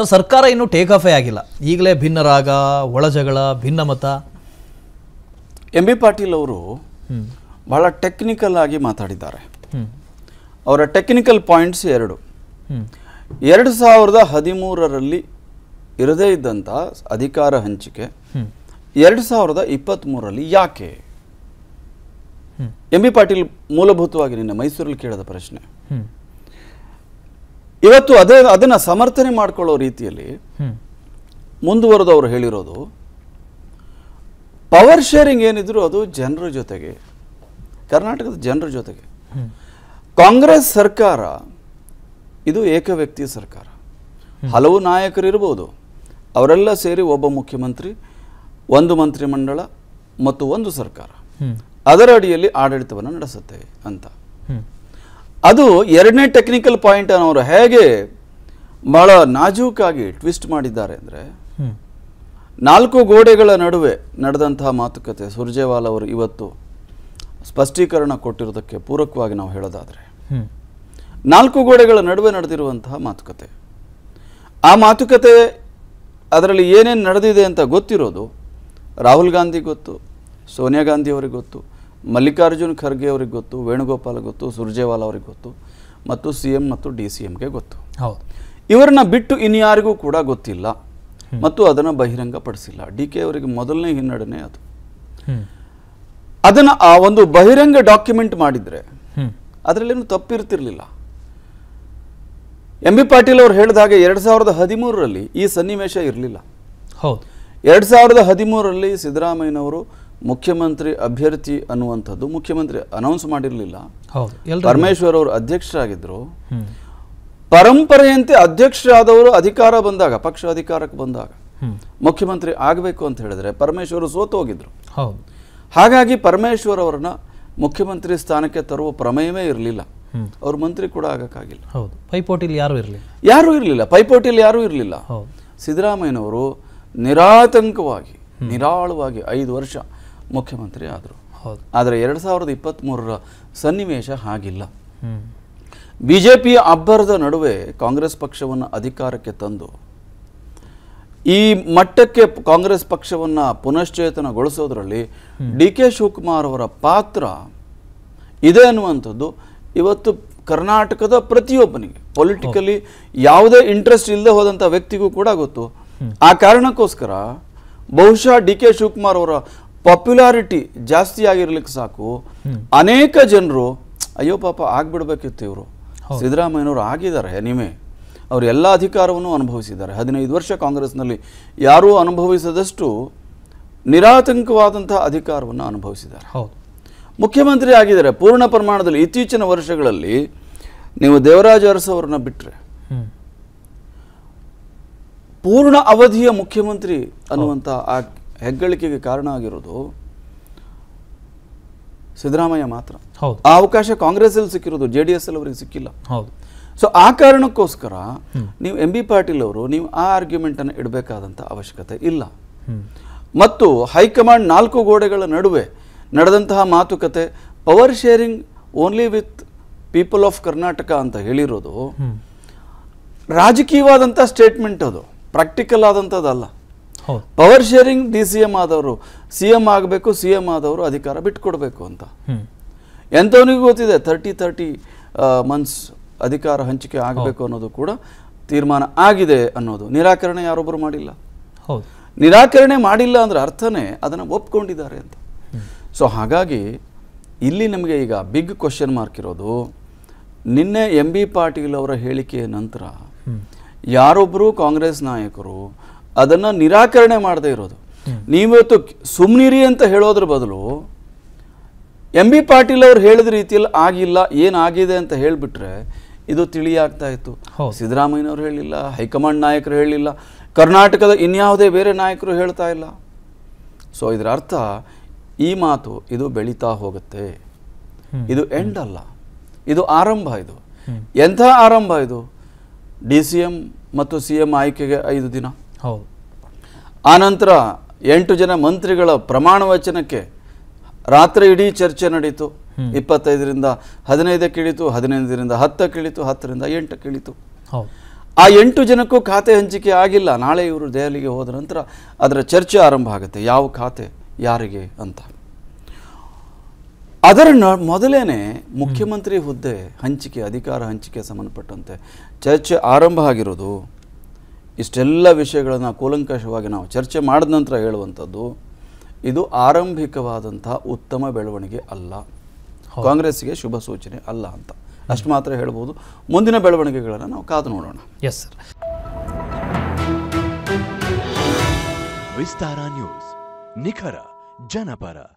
sir ಸರ್ಕಾರ ಇನ್ನೂ take ಆಫೇ ಆಗಿಲ್ಲ ಈಗಲೇ ಭಿನ್ನ ರಾಗ ಒಳಜಗಳ ಭಿನ್ನ ಮತ ಎಂ ಬಿ ಪಾಟೀಲ್ ಅವರು ಬಹಳ ಟೆಕ್ನಿಕಲ್ ಆಗಿ ಮಾತಾಡಿದ್ದಾರೆ ಅವರ ಟೆಕ್ನಿಕಲ್ ಪಾಯಿಂಟ್ಸ್ ಎರಡು ಎರಡು ಸಾವಿರದ ಹದಿಮೂರರಲ್ಲಿ ಇರದೇ ಇದ್ದಂಥ ಅಧಿಕಾರ ಹಂಚಿಕೆ ಎರಡು ಸಾವಿರದ ಇಪ್ಪತ್ತ್ಮೂರರಲ್ಲಿ ಯಾಕೆ ಎಂ ಬಿ ಪಾಟೀಲ್ ಮೂಲಭೂತವಾಗಿ ನಿನ್ನೆ ಮೈಸೂರಲ್ಲಿ ಕೇಳಿದ ಪ್ರಶ್ನೆ ಇವತ್ತು ಅದೇ ಅದನ್ನು ಸಮರ್ಥನೆ ಮಾಡಿಕೊಳ್ಳೋ ರೀತಿಯಲ್ಲಿ ಮುಂದುವರೆದು ಅವರು ಹೇಳಿರೋದು ಪವರ್ ಶೇರಿಂಗ್ ಏನಿದ್ರು ಅದು ಜನರ ಜೊತೆಗೆ ಕರ್ನಾಟಕದ ಜನರ ಜೊತೆಗೆ ಕಾಂಗ್ರೆಸ್ ಸರ್ಕಾರ ಇದು ಏಕ ವ್ಯಕ್ತಿಯ ಸರ್ಕಾರ ಹಲವು ನಾಯಕರು ಇರ್ಬೋದು ಅವರೆಲ್ಲ ಸೇರಿ ಒಬ್ಬ ಮುಖ್ಯಮಂತ್ರಿ ಒಂದು ಮಂತ್ರಿಮಂಡಲ ಮತ್ತು ಒಂದು ಸರ್ಕಾರ ಅದರ ಅಡಿಯಲ್ಲಿ ಆಡಳಿತವನ್ನು ನಡೆಸುತ್ತೆ ಅಂತ ಅದು ಎರಡನೇ ಟೆಕ್ನಿಕಲ್ ಪಾಯಿಂಟ್ ಅನ್ನೋರು ಹೇಗೆ ಬಹಳ ನಾಜೂಕಾಗಿ ಟ್ವಿಸ್ಟ್ ಮಾಡಿದ್ದಾರೆ ಅಂದರೆ ನಾಲ್ಕು ಗೋಡೆಗಳ ನಡುವೆ ನಡೆದಂತಹ ಮಾತುಕತೆ ಸುರ್ಜೇವಾಲ್ ಅವರು ಇವತ್ತು ಸ್ಪಷ್ಟೀಕರಣ ಕೊಟ್ಟಿರೋದಕ್ಕೆ ಪೂರಕವಾಗಿ ನಾವು ಹೇಳೋದಾದರೆ ನಾಲ್ಕು ಗೋಡೆಗಳ ನಡುವೆ ನಡೆದಿರುವಂತಹ ಮಾತುಕತೆ ಆ ಮಾತುಕತೆ ಅದರಲ್ಲಿ ಏನೇನು ನಡೆದಿದೆ ಅಂತ ಗೊತ್ತಿರೋದು ರಾಹುಲ್ ಗಾಂಧಿ ಗೊತ್ತು ಸೋನಿಯಾ ಗಾಂಧಿ ಅವರಿಗೆ ಗೊತ್ತು ಮಲ್ಲಿಕಾರ್ಜುನ್ ಖರ್ಗೆ ಅವ್ರಿಗೆ ಗೊತ್ತು ವೇಣುಗೋಪಾಲ್ ಗೊತ್ತು ಸುರ್ಜೇವಾಲಾ ಅವ್ರಿಗೆ ಗೊತ್ತು ಮತ್ತು ಸಿ ಎಂ ಮತ್ತು ಡಿ ಸಿ ಎಂಗೆ ಗೊತ್ತು ಹೌದು ಇವರನ್ನ ಬಿಟ್ಟು ಇನ್ಯಾರಿಗೂ ಕೂಡ ಗೊತ್ತಿಲ್ಲ ಮತ್ತು ಅದನ್ನು ಪಡಿಸಿಲ್ಲ ಡಿ ಕೆ ಅವರಿಗೆ ಮೊದಲನೇ ಹಿನ್ನಡನೆ ಅದು ಅದನ್ನು ಆ ಒಂದು ಬಹಿರಂಗ ಡಾಕ್ಯುಮೆಂಟ್ ಮಾಡಿದರೆ ಅದರಲ್ಲೇನು ತಪ್ಪಿರ್ತಿರ್ಲಿಲ್ಲ ಎಂ ಬಿ ಪಾಟೀಲ್ ಅವರು ಹೇಳಿದ ಹಾಗೆ ಎರಡು ಸಾವಿರದ ಹದಿಮೂರರಲ್ಲಿ ಈ ಸನ್ನಿವೇಶ ಇರಲಿಲ್ಲ ಹೌದು ಎರಡು ಸಾವಿರದ ಹದಿಮೂರರಲ್ಲಿ ಸಿದ್ದರಾಮಯ್ಯನವರು ಮುಖ್ಯಮಂತ್ರಿ ಅಭ್ಯರ್ಥಿ ಅನ್ನುವಂಥದ್ದು ಮುಖ್ಯಮಂತ್ರಿ ಅನೌನ್ಸ್ ಮಾಡಿರಲಿಲ್ಲ ಪರಮೇಶ್ವರ್ ಅವರು ಅಧ್ಯಕ್ಷರಾಗಿದ್ದರು ಪರಂಪರೆಯಂತೆ ಅಧ್ಯಕ್ಷರಾದವರು ಅಧಿಕಾರ ಬಂದಾಗ ಪಕ್ಷ ಅಧಿಕಾರಕ್ಕೆ ಬಂದಾಗ ಮುಖ್ಯಮಂತ್ರಿ ಆಗಬೇಕು ಅಂತ ಹೇಳಿದ್ರೆ ಪರಮೇಶ್ವರ್ ಸೋತು ಹೋಗಿದ್ರು ಹಾಗಾಗಿ ಪರಮೇಶ್ವರ್ ಅವರನ್ನ ಮುಖ್ಯಮಂತ್ರಿ ಸ್ಥಾನಕ್ಕೆ ತರುವ ಪ್ರಮೇಯವೇ ಇರಲಿಲ್ಲ ಅವರು ಮಂತ್ರಿ ಕೂಡ ಆಗಕ್ಕಾಗಿಲ್ಲ ಪೈಪೋಟಿಲಿ ಯಾರು ಇರಲಿಲ್ಲ ಯಾರೂ ಇರಲಿಲ್ಲ ಪೈಪೋಟಿಲಿ ಯಾರು ಇರಲಿಲ್ಲ ಸಿದ್ದರಾಮಯ್ಯನವರು ನಿರಾತಂಕವಾಗಿ ನಿರಾಳವಾಗಿ ಐದು ವರ್ಷ ಮುಖ್ಯಮಂತ್ರಿ ಆದರು ಆದರೆ ಎರಡು ಸಾವಿರದ ಇಪ್ಪತ್ತ್ ಮೂರರ ಸನ್ನಿವೇಶ ಹಾಗಿಲ್ಲ ಬಿ ಜೆ ಪಿಯ ಅಬ್ಬರದ ನಡುವೆ ಕಾಂಗ್ರೆಸ್ ಪಕ್ಷವನ್ನು ಅಧಿಕಾರಕ್ಕೆ ತಂದು ಈ ಮಟ್ಟಕ್ಕೆ ಕಾಂಗ್ರೆಸ್ ಪಕ್ಷವನ್ನು ಪುನಶ್ಚೇತನಗೊಳಿಸೋದ್ರಲ್ಲಿ ಡಿ ಕೆ ಶಿವಕುಮಾರ್ ಅವರ ಪಾತ್ರ ಇದೆ ಅನ್ನುವಂಥದ್ದು ಇವತ್ತು ಕರ್ನಾಟಕದ ಪ್ರತಿಯೊಬ್ಬನಿಗೆ ಪೊಲಿಟಿಕಲಿ ಯಾವುದೇ ಇಂಟ್ರೆಸ್ಟ್ ಇಲ್ಲದೆ ಹೋದಂಥ ವ್ಯಕ್ತಿಗೂ ಕೂಡ ಗೊತ್ತು ಆ ಕಾರಣಕ್ಕೋಸ್ಕರ ಬಹುಶಃ ಡಿ ಕೆ ಶಿವಕುಮಾರ್ ಅವರ ಪಾಪ್ಯುಲಾರಿಟಿ ಜಾಸ್ತಿ ಆಗಿರ್ಲಿಕ್ಕೆ ಸಾಕು ಅನೇಕ ಜನರು ಅಯ್ಯೋ ಪಾಪ ಆಗ್ಬಿಡ್ಬೇಕಿತ್ತು ಇವರು ಸಿದ್ದರಾಮಯ್ಯನವರು ಆಗಿದ್ದಾರೆ ನಿಮಗೆ ಅವರು ಎಲ್ಲ ಅಧಿಕಾರವನ್ನು ಅನುಭವಿಸಿದ್ದಾರೆ ಹದಿನೈದು ವರ್ಷ ಕಾಂಗ್ರೆಸ್ನಲ್ಲಿ ಯಾರೂ ಅನುಭವಿಸದಷ್ಟು ನಿರಾತಂಕವಾದಂಥ ಅಧಿಕಾರವನ್ನು ಅನುಭವಿಸಿದ್ದಾರೆ ಮುಖ್ಯಮಂತ್ರಿ ಆಗಿದ್ದಾರೆ ಪೂರ್ಣ ಪ್ರಮಾಣದಲ್ಲಿ ಇತ್ತೀಚಿನ ವರ್ಷಗಳಲ್ಲಿ ನೀವು ದೇವರಾಜ ಅರಸು ಅವರನ್ನ ಬಿಟ್ಟರೆ ಪೂರ್ಣ ಅವಧಿಯ ಮುಖ್ಯಮಂತ್ರಿ ಅನ್ನುವಂಥ ಆ ಹೆಗ್ಗಳಿಕೆಗೆ ಕಾರಣ ಆಗಿರೋದು ಸಿದ್ದರಾಮಯ್ಯ ಮಾತ್ರ ಆ ಅವಕಾಶ ಅಲ್ಲಿ ಸಿಕ್ಕಿರೋದು ಜೆ ಡಿ ಎಸ್ ಅಲ್ಲಿ ಅವರಿಗೆ ಸಿಕ್ಕಿಲ್ಲ ಹೌದು ಸೊ ಆ ಕಾರಣಕ್ಕೋಸ್ಕರ ನೀವು ಎಂ ಬಿ ಪಾಟೀಲ್ ಅವರು ನೀವು ಆ ಅನ್ನು ಇಡಬೇಕಾದಂಥ ಅವಶ್ಯಕತೆ ಇಲ್ಲ ಮತ್ತು ಹೈಕಮಾಂಡ್ ನಾಲ್ಕು ಗೋಡೆಗಳ ನಡುವೆ ನಡೆದಂತಹ ಮಾತುಕತೆ power sharing only with people of Karnataka ಅಂತ ಹೇಳಿರೋದು ರಾಜಕೀಯವಾದಂಥ ಸ್ಟೇಟ್ಮೆಂಟ್ ಅದು ಪ್ರಾಕ್ಟಿಕಲ್ ಆದಂಥದ್ದಲ್ಲ power sharing D C M ಆದವರು ಸಿ ಎಂ ಆಗಬೇಕು ಸಿ ಎಂ ಆದವರು ಅಧಿಕಾರ ಬಿಟ್ಕೊಡ್ಬೇಕು ಅಂತ ಎಂಥವನಿಗೂ ಗೊತ್ತಿದೆ ತರ್ಟಿ ತರ್ಟಿ ಮಂತ್ಸ್ ಅಧಿಕಾರ ಹಂಚಿಕೆ ಆಗಬೇಕು ಅನ್ನೋದು ಕೂಡ ತೀರ್ಮಾನ ಆಗಿದೆ ಅನ್ನೋದು ನಿರಾಕರಣೆ ಯಾರೊಬ್ಬರು ಮಾಡಿಲ್ಲ ನಿರಾಕರಣೆ ಮಾಡಿಲ್ಲ ಅಂದ್ರೆ ಅರ್ಥನೇ ಅದನ್ನು ಒಪ್ಕೊಂಡಿದ್ದಾರೆ ಅಂತ ಸೊ ಹಾಗಾಗಿ ಇಲ್ಲಿ ನಮಗೆ ಈಗ ಬಿಗ್ ಕ್ವಶನ್ ಮಾರ್ಕ್ ಇರೋದು ನಿನ್ನೆ ಎಂ ಬಿ ಪಾಟೀಲ್ ಅವರ ಹೇಳಿಕೆಯ ನಂತರ ಯಾರೊಬ್ಬರು ಕಾಂಗ್ರೆಸ್ ನಾಯಕರು ಅದನ್ನು ನಿರಾಕರಣೆ ಮಾಡದೇ ಇರೋದು ನೀವತ್ತು ಸುಮ್ನಿರಿ ಅಂತ ಹೇಳೋದ್ರ ಬದಲು ಎಂ ಬಿ ಪಾಟೀಲ್ ಅವ್ರು ಹೇಳಿದ ರೀತಿಯಲ್ಲಿ ಆಗಿಲ್ಲ ಏನಾಗಿದೆ ಅಂತ ಹೇಳಿಬಿಟ್ರೆ ಇದು ತಿಳಿಯಾಗ್ತಾ ಇತ್ತು ಸಿದ್ದರಾಮಯ್ಯವರು ಹೇಳಿಲ್ಲ ಹೈಕಮಾಂಡ್ ನಾಯಕರು ಹೇಳಿಲ್ಲ ಕರ್ನಾಟಕದ ಇನ್ಯಾವುದೇ ಬೇರೆ ನಾಯಕರು ಹೇಳ್ತಾ ಇಲ್ಲ ಸೊ ಇದರ ಅರ್ಥ ಈ ಮಾತು ಇದು ಬೆಳೀತಾ ಹೋಗುತ್ತೆ ಇದು ಎಂಡ್ ಅಲ್ಲ ಇದು ಆರಂಭ ಇದು ಎಂಥ ಆರಂಭ ಇದು ಡಿ ಸಿ ಎಂ ಮತ್ತು ಸಿ ಎಂ ಆಯ್ಕೆಗೆ ಐದು ದಿನ ಹೌದು ಆನಂತರ ಎಂಟು ಜನ ಮಂತ್ರಿಗಳ ಪ್ರಮಾಣ ವಚನಕ್ಕೆ ರಾತ್ರಿ ಇಡೀ ಚರ್ಚೆ ನಡೀತು ಇಪ್ಪತ್ತೈದರಿಂದ ಹದಿನೈದಕ್ಕೆ ಇಳಿತು ಹದಿನೈದರಿಂದ ಹತ್ತಕ್ಕೆ ಇಳಿತು ಹತ್ತರಿಂದ ಎಂಟಕ್ಕೆ ಹೌದು ಆ ಎಂಟು ಜನಕ್ಕೂ ಖಾತೆ ಹಂಚಿಕೆ ಆಗಿಲ್ಲ ನಾಳೆ ಇವರು ದೆಹಲಿಗೆ ಹೋದ ನಂತರ ಅದರ ಚರ್ಚೆ ಆರಂಭ ಆಗುತ್ತೆ ಯಾವ ಖಾತೆ ಯಾರಿಗೆ ಅಂತ ಅದರ ಮೊದಲೇನೆ ಮುಖ್ಯಮಂತ್ರಿ ಹುದ್ದೆ ಹಂಚಿಕೆ ಅಧಿಕಾರ ಹಂಚಿಕೆ ಸಂಬಂಧಪಟ್ಟಂತೆ ಚರ್ಚೆ ಆರಂಭ ಆಗಿರೋದು ಇಷ್ಟೆಲ್ಲ ವಿಷಯಗಳನ್ನು ಕೂಲಂಕಷವಾಗಿ ನಾವು ಚರ್ಚೆ ಮಾಡಿದ ನಂತರ ಹೇಳುವಂಥದ್ದು ಇದು ಆರಂಭಿಕವಾದಂತಹ ಉತ್ತಮ ಬೆಳವಣಿಗೆ ಅಲ್ಲ ಕಾಂಗ್ರೆಸ್ಗೆ ಶುಭ ಸೂಚನೆ ಅಲ್ಲ ಅಂತ ಅಷ್ಟು ಮಾತ್ರ ಹೇಳ್ಬೋದು ಮುಂದಿನ ಬೆಳವಣಿಗೆಗಳನ್ನು ನಾವು ಕಾದು ನೋಡೋಣ ಎಸ್ ಸರ್ ವಿಸ್ತಾರ ನ್ಯೂಸ್ ನಿಖರ ಜನಪರ